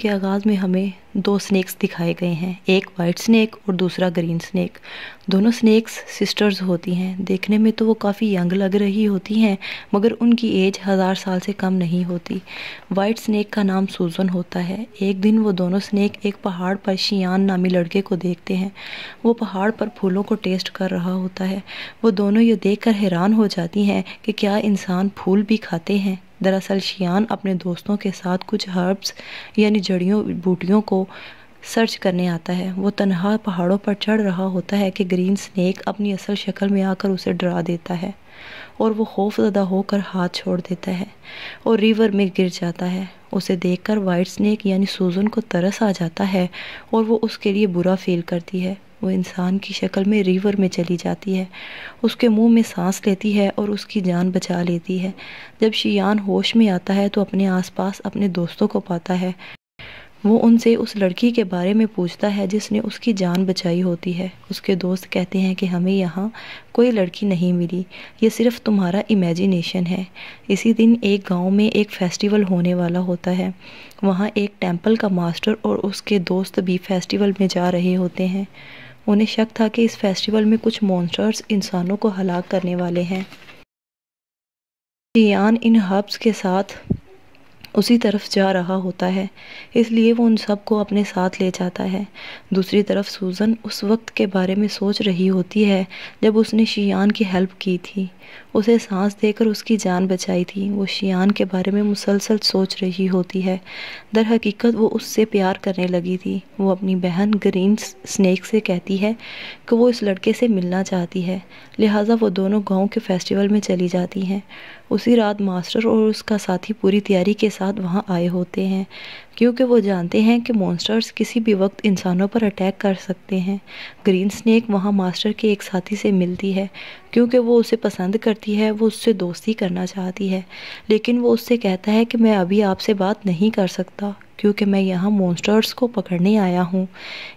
के आगाज़ में हमें दो स्नैक्स दिखाए गए हैं एक वाइट स्नैक और दूसरा ग्रीन स्नैक दोनों स्नैक्स सिस्टर्स होती हैं देखने में तो वो काफ़ी यंग लग रही होती हैं मगर उनकी एज हज़ार साल से कम नहीं होती वाइट स्नैक का नाम सूजन होता है एक दिन वो दोनों स्नैक एक पहाड़ पर शियान नामी लड़के को देखते हैं वो पहाड़ पर फूलों को टेस्ट कर रहा होता है वो दोनों ये देख कर हैरान हो जाती हैं कि क्या इंसान फूल भी खाते हैं दरअसल शियान अपने दोस्तों के साथ कुछ हर्ब्स यानी जड़ियों बूटियों को सर्च करने आता है वो तनहा पहाड़ों पर चढ़ रहा होता है कि ग्रीन स्नैक अपनी असल शक्ल में आकर उसे डरा देता है और वो खौफजदा होकर हाथ छोड़ देता है और रिवर में गिर जाता है उसे देखकर वाइट स्नैक यानी सूजन को तरस आ जाता है और वो उसके लिए बुरा फील करती है वो इंसान की शक्ल में रिवर में चली जाती है उसके मुंह में सांस लेती है और उसकी जान बचा लेती है जब शियान होश में आता है तो अपने आसपास अपने दोस्तों को पाता है वो उनसे उस लड़की के बारे में पूछता है जिसने उसकी जान बचाई होती है उसके दोस्त कहते हैं कि हमें यहाँ कोई लड़की नहीं मिली ये सिर्फ तुम्हारा इमेजिनेशन है इसी दिन एक गांव में एक फेस्टिवल होने वाला होता है वहाँ एक टेंपल का मास्टर और उसके दोस्त भी फेस्टिवल में जा रहे होते हैं उन्हें शक था कि इस फेस्टिवल में कुछ मॉन्स्टर्स इंसानों को हलाक करने वाले हैं जियान इन हब्स के साथ उसी तरफ जा रहा होता है इसलिए वो उन सबको अपने साथ ले जाता है दूसरी तरफ सूज़न उस वक्त के बारे में सोच रही होती है जब उसने शियान की हेल्प की थी उसे सांस देकर उसकी जान बचाई थी वो शियान के बारे में मुसलसल सोच रही होती है दर हकीकत वो उससे प्यार करने लगी थी वो अपनी बहन ग्रीन स्नैक से कहती है कि वो इस लड़के से मिलना चाहती है लिहाजा वो दोनों गाँव के फेस्टिवल में चली जाती हैं उसी रात मास्टर और उसका साथी पूरी तैयारी के साथ वहाँ आए होते हैं क्योंकि वो जानते हैं कि मॉन्स्टर्स किसी भी वक्त इंसानों पर अटैक कर सकते हैं ग्रीन स्नैक वहाँ मास्टर के एक साथी से मिलती है क्योंकि वो उसे पसंद करती है वो उससे दोस्ती करना चाहती है लेकिन वो उससे कहता है कि मैं अभी आपसे बात नहीं कर सकता क्योंकि मैं यहाँ मोन्स्टर्स को पकड़ने आया हूँ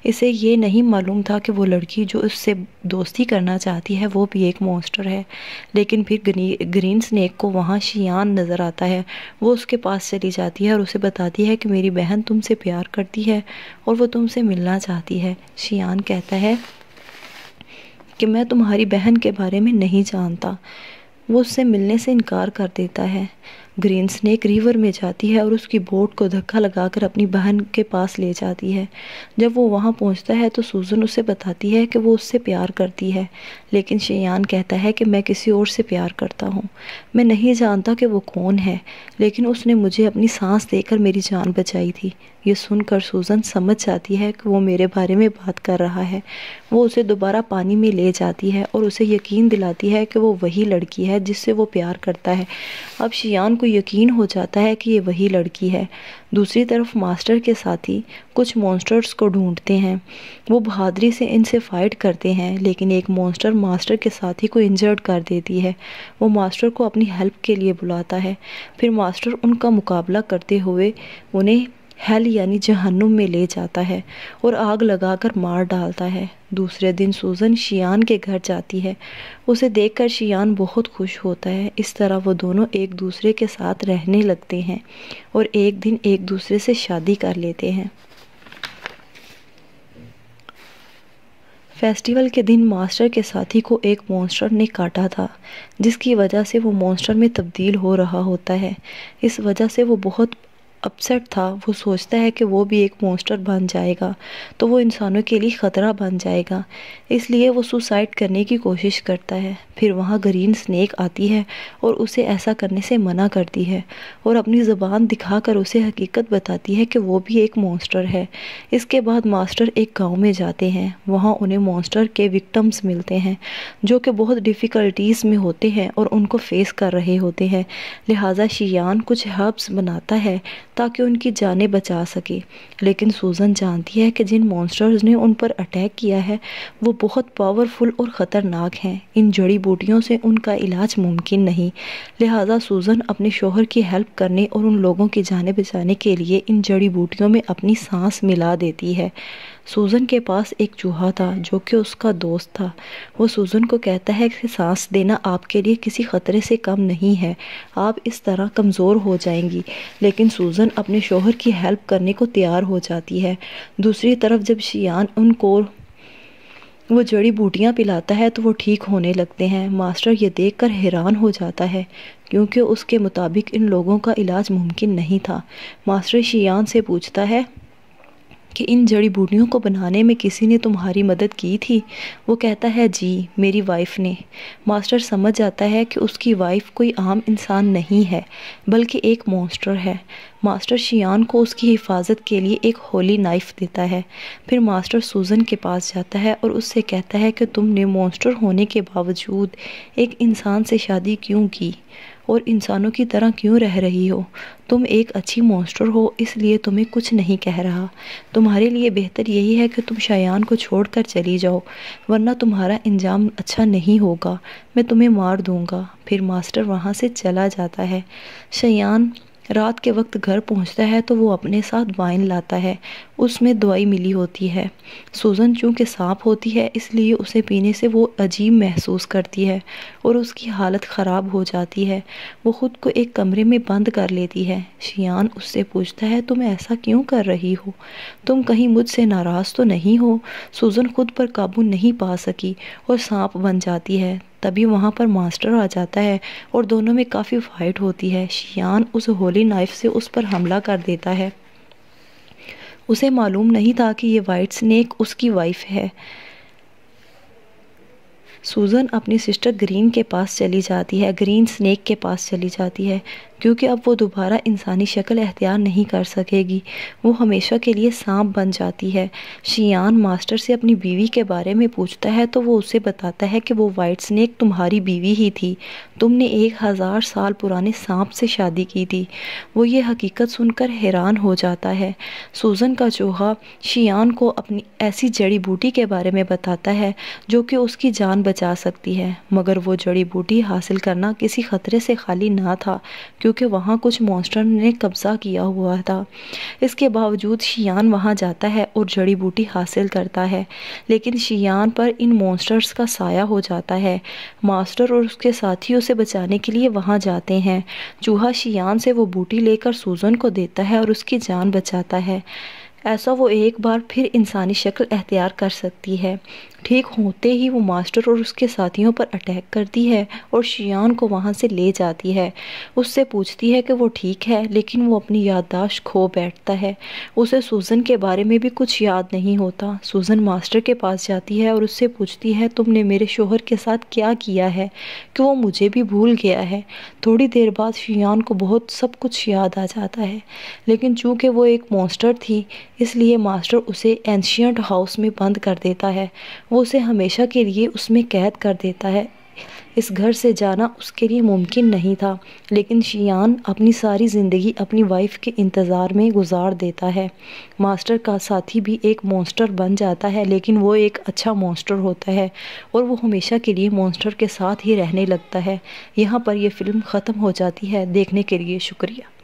इसे ये नहीं मालूम था कि वो लड़की जो उससे दोस्ती करना चाहती है वो भी एक मोन्स्टर है लेकिन फिर ग्री, ग्रीन स्नैक को वहाँ शियान नज़र आता है वो उसके पास चली जाती है और उसे बताती है कि मेरी बहन तुमसे प्यार करती है और वो तुमसे मिलना चाहती है शियान कहता है कि मैं तुम्हारी बहन के बारे में नहीं जानता वो उससे मिलने से इनकार कर देता है ग्रीन स्नेक रिवर में जाती है और उसकी बोट को धक्का लगाकर अपनी बहन के पास ले जाती है जब वो वहाँ पहुँचता है तो सूजन उसे बताती है कि वो उससे प्यार करती है लेकिन शेयान कहता है कि मैं किसी और से प्यार करता हूँ मैं नहीं जानता कि वो कौन है लेकिन उसने मुझे अपनी सांस देकर मेरी जान बचाई थी ये सुनकर सूजन समझ जाती है कि वो मेरे बारे में बात कर रहा है वो उसे दोबारा पानी में ले जाती है और उसे यकीन दिलाती है कि वो वही लड़की है जिससे वो प्यार करता है अब शियान को यकीन हो जाता है कि ये वही लड़की है दूसरी तरफ मास्टर के साथी कुछ मॉन्स्टर्स को ढूंढते हैं वो बहादुरी से इनसे फ़ाइट करते हैं लेकिन एक मॉन्स्टर मास्टर के साथी को इंजर्ड कर देती है वो मास्टर को अपनी हेल्प के लिए बुलाता है फिर मास्टर उनका मुकाबला करते हुए उन्हें हेल यानी जहन्नुम में ले जाता है और आग लगाकर मार डालता है दूसरे दिन सूजन शियान के घर जाती है उसे देखकर शियान बहुत खुश होता है इस तरह वो दोनों एक दूसरे के साथ रहने लगते हैं और एक दिन एक दूसरे से शादी कर लेते हैं फेस्टिवल के दिन मास्टर के साथी को एक मॉन्स्टर ने काटा था जिसकी वजह से वो मॉन्स्टर में तब्दील हो रहा होता है इस वजह से वो बहुत अपसेट था वो सोचता है कि वो भी एक मोस्टर बन जाएगा तो वो इंसानों के लिए ख़तरा बन जाएगा इसलिए वो सुसाइड करने की कोशिश करता है फिर वहाँ ग्रीन स्नैक आती है और उसे ऐसा करने से मना करती है और अपनी ज़बान दिखाकर उसे हकीकत बताती है कि वो भी एक मोस्टर है इसके बाद मास्टर एक गाँव में जाते हैं वहाँ उन्हें मोस्टर के विक्टम्स मिलते हैं जो कि बहुत डिफ़िकल्टीज़ में होते हैं और उनको फेस कर रहे होते हैं लिहाजा शियान कुछ हर्ब्स बनाता है ताकि उनकी जानें बचा सके लेकिन सूज़न जानती है कि जिन मॉन्स्टर्स ने उन पर अटैक किया है वो बहुत पावरफुल और ख़तरनाक हैं इन जड़ी बूटियों से उनका इलाज मुमकिन नहीं लिहाजा सूज़न अपने शोहर की हेल्प करने और उन लोगों की जानें बचाने के लिए इन जड़ी बूटियों में अपनी सांस मिला देती है सूज़न के पास एक चूहा था जो कि उसका दोस्त था वो सूज़न को कहता है कि सांस देना आपके लिए किसी ख़तरे से कम नहीं है आप इस तरह कमज़ोर हो जाएंगी लेकिन सूज़न अपने शोहर की हेल्प करने को तैयार हो जाती है दूसरी तरफ जब शियान उनको वो जड़ी बूटियाँ पिलाता है तो वो ठीक होने लगते हैं मास्टर ये देखकर हैरान हो जाता है क्योंकि उसके मुताबिक इन लोगों का इलाज मुमकिन नहीं था मास्टर शियान से पूछता है कि इन जड़ी बूटियों को बनाने में किसी ने तुम्हारी मदद की थी वो कहता है जी मेरी वाइफ ने मास्टर समझ जाता है कि उसकी वाइफ कोई आम इंसान नहीं है बल्कि एक मॉन्स्टर है मास्टर शियान को उसकी हिफाजत के लिए एक होली नाइफ़ देता है फिर मास्टर सूजन के पास जाता है और उससे कहता है कि तुमने मॉन्स्टर होने के बावजूद एक इंसान से शादी क्यों की और इंसानों की तरह क्यों रह रही हो तुम एक अच्छी मॉन्स्टर हो इसलिए तुम्हें कुछ नहीं कह रहा तुम्हारे लिए बेहतर यही है कि तुम शायान को छोड़कर चली जाओ वरना तुम्हारा इंजाम अच्छा नहीं होगा मैं तुम्हें मार दूंगा फिर मास्टर वहाँ से चला जाता है शयान रात के वक्त घर पहुंचता है तो वो अपने साथ वाइन लाता है उसमें दवाई मिली होती है सूजन चूँकि सांप होती है इसलिए उसे पीने से वो अजीब महसूस करती है और उसकी हालत ख़राब हो जाती है वो ख़ुद को एक कमरे में बंद कर लेती है शियान उससे पूछता है तुम ऐसा क्यों कर रही हो तुम कहीं मुझसे नाराज़ तो नहीं हो सूजन खुद पर काबू नहीं पा सकी और सांप बन जाती है तभी वहाँ पर मास्टर आ जाता है और दोनों में काफ़ी फाइट होती है शियान उस होली नाइफ से उस पर हमला कर देता है उसे मालूम नहीं था कि ये वाइट स्नैक उसकी वाइफ है सूज़न अपनी सिस्टर ग्रीन के पास चली जाती है ग्रीन स्नैक के पास चली जाती है क्योंकि अब वो दोबारा इंसानी शक्ल अख्तियार नहीं कर सकेगी वो हमेशा के लिए सांप बन जाती है शियान मास्टर से अपनी बीवी के बारे में पूछता है तो वो उसे बताता है कि वो वाइट स्नैक तुम्हारी बीवी ही थी तुमने एक हज़ार साल पुराने सांप से शादी की थी वो ये हकीकत सुनकर हैरान हो जाता है सूजन का चूहा शियान को अपनी ऐसी जड़ी बूटी के बारे में बताता है जो कि उसकी जान बचा सकती है मगर वो जड़ी बूटी हासिल करना किसी ख़तरे से खाली ना था क्योंकि क्योंकि वहाँ कुछ मॉन्स्टर ने कब्ज़ा किया हुआ था इसके बावजूद शियान वहाँ जाता है और जड़ी बूटी हासिल करता है लेकिन शियान पर इन मॉन्स्टर्स का साया हो जाता है मास्टर और उसके साथी उसे बचाने के लिए वहाँ जाते हैं चूहा शियान से वो बूटी लेकर सूजन को देता है और उसकी जान बचाता है ऐसा वो एक बार फिर इंसानी शक्ल अख्तियार कर सकती है ठीक होते ही वो मास्टर और उसके साथियों पर अटैक करती है और शियान को वहाँ से ले जाती है उससे पूछती है कि वो ठीक है लेकिन वो अपनी याददाश्त खो बैठता है उसे सूज़न के बारे में भी कुछ याद नहीं होता सूज़न मास्टर के पास जाती है और उससे पूछती है तुमने मेरे शोहर के साथ क्या किया है कि वो मुझे भी भूल गया है थोड़ी देर बाद शियान को बहुत सब कुछ याद आ जाता है लेकिन चूँकि वो एक मॉन्स्टर थी इसलिए मास्टर उसे एंशियट हाउस में बंद कर देता है वो उसे हमेशा के लिए उसमें कैद कर देता है इस घर से जाना उसके लिए मुमकिन नहीं था लेकिन शियान अपनी सारी ज़िंदगी अपनी वाइफ के इंतज़ार में गुजार देता है मास्टर का साथी भी एक मॉन्स्टर बन जाता है लेकिन वो एक अच्छा मॉन्स्टर होता है और वो हमेशा के लिए मॉन्स्टर के साथ ही रहने लगता है यहाँ पर यह फ़िल्म ख़त्म हो जाती है देखने के लिए शुक्रिया